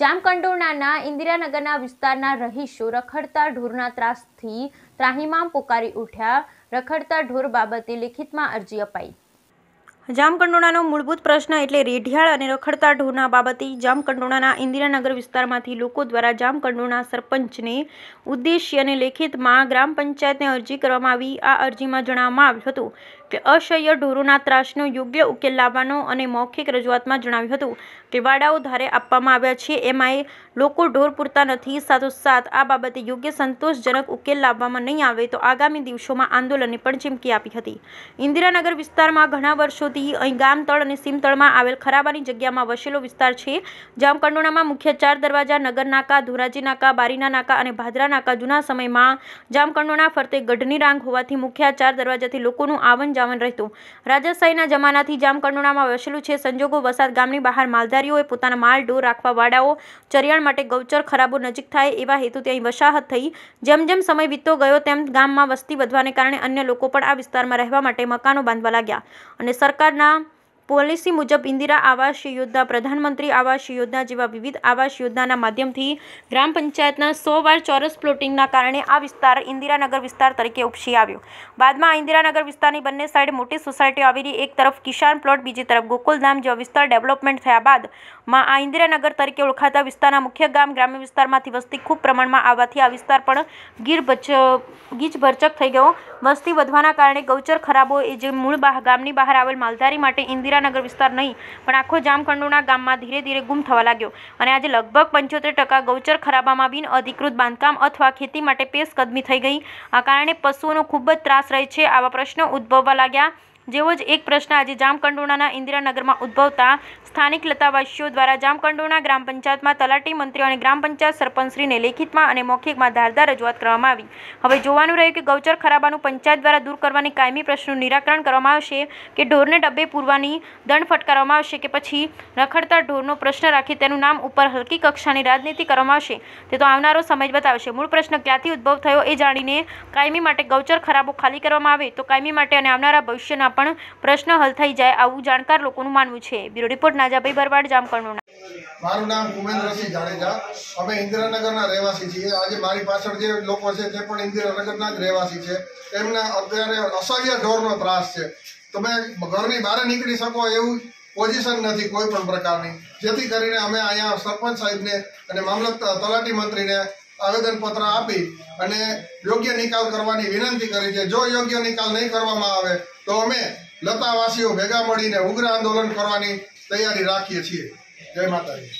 જામકંડોરણાના ઇન્દિરાનગરના વિસ્તારના રહીશો રખડતા ઢોરના ત્રાસથી ત્રાહીમામ પોકારી ઉઠ્યા રખડતા ઢોર બાબતે લેખિતમાં અરજી અપાઈ જામકંડોળાનો મૂળભૂત પ્રશ્ન એટલે રેઢિયાળ અને રખડતા ઢોરના બાબતે જામકંડોળાના ઇન્દિરાનગર વિસ્તારમાંથી લોકો દ્વારા જામકંડોળા સરપંચને ઉદ્દેશ્ય અને લેખિતમાં ગ્રામ પંચાયતને અરજી કરવામાં આવી આ અરજીમાં જણાવવામાં આવ્યું હતું કે અસહ્ય ઢોરોના ત્રાસનો યોગ્ય ઉકેલ લાવવાનો અને મૌખિક રજૂઆતમાં જણાવ્યું હતું કે વાડાઓ ધારે આપવામાં આવ્યા છે એમાંય લોકો ઢોર પૂરતા નથી સાથોસાથ આ બાબતે યોગ્ય સંતોષજનક ઉકેલ લાવવામાં નહીં આવે તો આગામી દિવસોમાં આંદોલનને પણ ચીમકી આપી હતી ઇન્દિરાનગર વિસ્તારમાં ઘણા વર્ષો હતી અહીં ગામતળ અને સીમતળમાં આવેલ ખરાબાની જગ્યામાં વસેલો વિસ્તાર છે જામકંડોળામાં મુખ્ય ચાર દરવાજા નગર નાકા ધોરાજી નાકા બારીના નાકા અને ભાદરા નાકા જૂના સમયમાં જામકંડોળા ફરતે ગઢની રાંગ હોવાથી મુખ્ય ચાર દરવાજાથી લોકોનું આવન જાવન રહેતું રાજાશાહીના જમાનાથી જામકંડોળામાં વસેલું છે સંજોગો વસાત ગામની બહાર માલધારીઓએ પોતાના માલ ઢોર રાખવા વાડાઓ ચરિયાણ માટે ગૌચર ખરાબો નજીક થાય એવા હેતુથી અહીં વસાહત થઈ જેમ જેમ સમય વીતતો ગયો તેમ ગામમાં વસ્તી વધવાને કારણે અન્ય લોકો પણ આ વિસ્તારમાં રહેવા માટે મકાનો બાંધવા લાગ્યા અને સરકાર પ્રકારના પોલિસી મુજબ ઇન્દિરા આવાસ યોજના પ્રધાનમંત્રી આવાસ યોજના જેવા વિવિધ આવાસ યોજનાના માધ્યમથી ગ્રામ પંચાયતના સો વાર ચોરસ પ્લોટિંગના કારણે આ વિસ્તાર ઇન્દિરાનગર વિસ્તાર તરીકે ઉપસી આવ્યો બાદમાં ઇન્દિરાનગર વિસ્તારની બંને સાઈડ મોટી સોસાયટીઓ આવેલી એક તરફ કિસાન પ્લોટ બીજી તરફ ગોકુલધામ જેવા વિસ્તાર ડેવલપમેન્ટ થયા બાદ માં આ ઇન્દિરાનગર તરીકે ઓળખાતા વિસ્તારના મુખ્ય ગામ ગ્રામ્ય વિસ્તારમાંથી વસ્તી ખૂબ પ્રમાણમાં આવવાથી આ વિસ્તાર પણ ગીર ગીરભચ ગીચભરચક થઈ ગયો વસ્તી વધવાના કારણે ગૌચર ખરાબો એ જે મૂળ ગામની બહાર આવેલ માલધારી માટે ઇન્દિરા ઇન્દિરાનગર વિસ્તાર નહીં પણ આખો જામખંડોણા ગામમાં ધીરે ધીરે ગુમ થવા લાગ્યો અને આજે લગભગ પંચોતેર ટકા ગૌચર ખરાબામાં બિન અધિકૃત બાંધકામ અથવા ખેતી માટે પેશકદમી થઈ ગઈ આ કારણે પશુઓનો ખૂબ જ ત્રાસ રહે છે આવા પ્રશ્નો ઉદ્ભવવા લાગ્યા જેવો જ એક પ્રશ્ન આજે જામકંડોણાના ઇન્દિરાનગરમાં ઉદ્ભવતા સ્થાનિક લતાવાસીઓ દ્વારા જામકંડોના ગ્રામ પંચાયતમાં તલાટી મંત્રીઓ અને ગ્રામ પંચાયત સરપંચશ્રીને લેખિતમાં અને મૌખિકમાં ધારદાર રજૂઆત કરવામાં આવી હવે જોવાનું રહ્યું કે ગૌચર ખરાબાનું પંચાયત દ્વારા દૂર કરવાની કાયમી પ્રશ્નનું નિરાકરણ કરવામાં આવશે કે ઢોરને ડબ્બે પૂરવાની દંડ ફટકારવામાં આવશે કે પછી રખડતા ઢોરનો પ્રશ્ન રાખી તેનું નામ ઉપર હલકી કક્ષાની રાજનીતિ કરવામાં આવશે તે તો આવનારો સમય બતાવશે મૂળ પ્રશ્ન ક્યાંથી ઉદ્ભવ થયો એ જાણીને કાયમી માટે ગૌચર ખરાબો ખાલી કરવામાં આવે તો કાયમી માટે અને આવનારા ભવિષ્યના પણ પ્રશ્ન હલ થઈ જાય આવું જાણકાર લોકોનું માનવું છે બ્યુરો રિપોર્ટ નાજાભાઈ ભરવાડ જામકણનું મારું નામ ભૂમેન્દ્રસિંહ જાડેજા અમે ઇન્દિરાનગરના રહેવાસી છીએ આજે મારી પાછળ જે લોકો છે તે પણ ઇન્દિરાનગરના જ રહેવાસી છે એમને અત્યારે અસહ્ય ઢોરનો ત્રાસ છે તમે ઘરની બહાર નીકળી શકો એવું પોઝિશન નથી કોઈ પણ પ્રકારની જેથી કરીને અમે અહીંયા સરપંચ સાહેબને અને મામલત તલાટી મંત્રીને આવેદનપત્ર આપી અને યોગ્ય નિકાલ કરવાની વિનંતી કરી છે જો યોગ્ય નિકાલ નહીં કરવામાં આવે તો અમે લતાવાસીઓ ભેગા મળીને ઉગ્ર આંદોલન કરવાની તૈયારી રાખીએ છીએ જય માતાજી